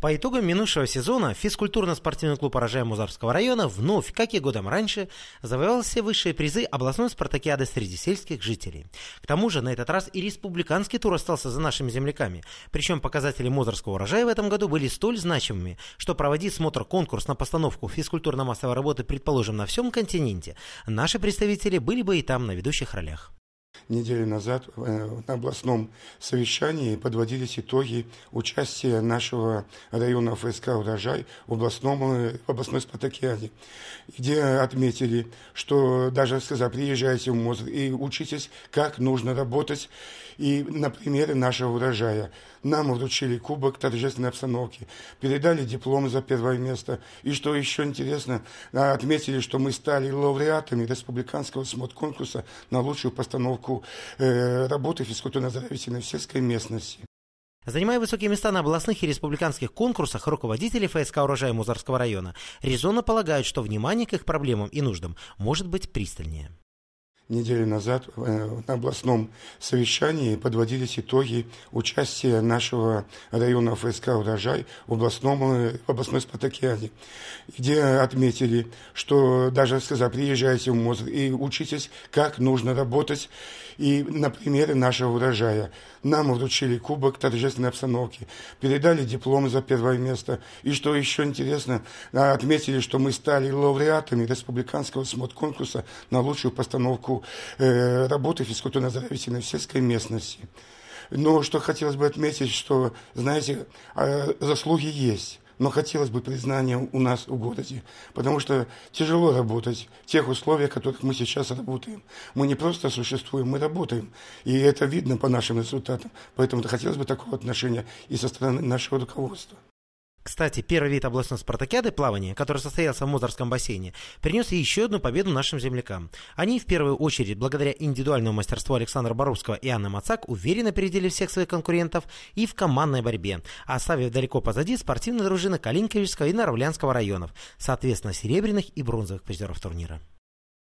По итогам минувшего сезона физкультурно-спортивный клуб «Урожай Музарского района» вновь, как и годом раньше, завоевал все высшие призы областной спартакиады среди сельских жителей. К тому же на этот раз и республиканский тур остался за нашими земляками. Причем показатели Музарского урожая в этом году были столь значимыми, что проводить смотр-конкурс на постановку физкультурно-массовой работы, предположим, на всем континенте, наши представители были бы и там на ведущих ролях недели назад на э, областном совещании подводились итоги участия нашего района ФСК «Урожай» в, областном, э, в областной спартакиаде, где отметили, что даже сказать, приезжайте в МОЗ и учитесь, как нужно работать, и на примере нашего урожая. Нам вручили кубок торжественной обстановки, передали диплом за первое место. И что еще интересно, отметили, что мы стали лауреатами республиканского смот-конкурса на лучшую постановку Э, работы физкультурно-оздоровительной в сельской местности. Занимая высокие места на областных и республиканских конкурсах, руководители ФСК урожая Музарского района резонно полагают, что внимание к их проблемам и нуждам может быть пристальнее неделю назад э, на областном совещании подводились итоги участия нашего района ФСК «Урожай» в, областном, э, в областной спартакиаде, где отметили, что даже сказать, приезжайте в МОЗ и учитесь, как нужно работать, и на примере нашего урожая. Нам вручили кубок торжественной обстановки, передали диплом за первое место. И что еще интересно, отметили, что мы стали лауреатами республиканского смот-конкурса на лучшую постановку Э, работы физкультурно-оздоровительной в сельской местности. Но что хотелось бы отметить, что, знаете, э, заслуги есть но хотелось бы признания у нас в городе, потому что тяжело работать в тех условиях, в которых мы сейчас работаем. Мы не просто существуем, мы работаем, и это видно по нашим результатам. Поэтому хотелось бы такого отношения и со стороны нашего руководства. Кстати, первый вид областной спартакиады плавания, который состоялся в Мозорском бассейне, принес еще одну победу нашим землякам. Они, в первую очередь, благодаря индивидуальному мастерству Александра Боровского и Анны Мацак, уверенно передели всех своих конкурентов и в командной борьбе, оставив далеко позади спортивные дружины Калинковичского и Норовлянского районов, соответственно, серебряных и бронзовых призеров турнира.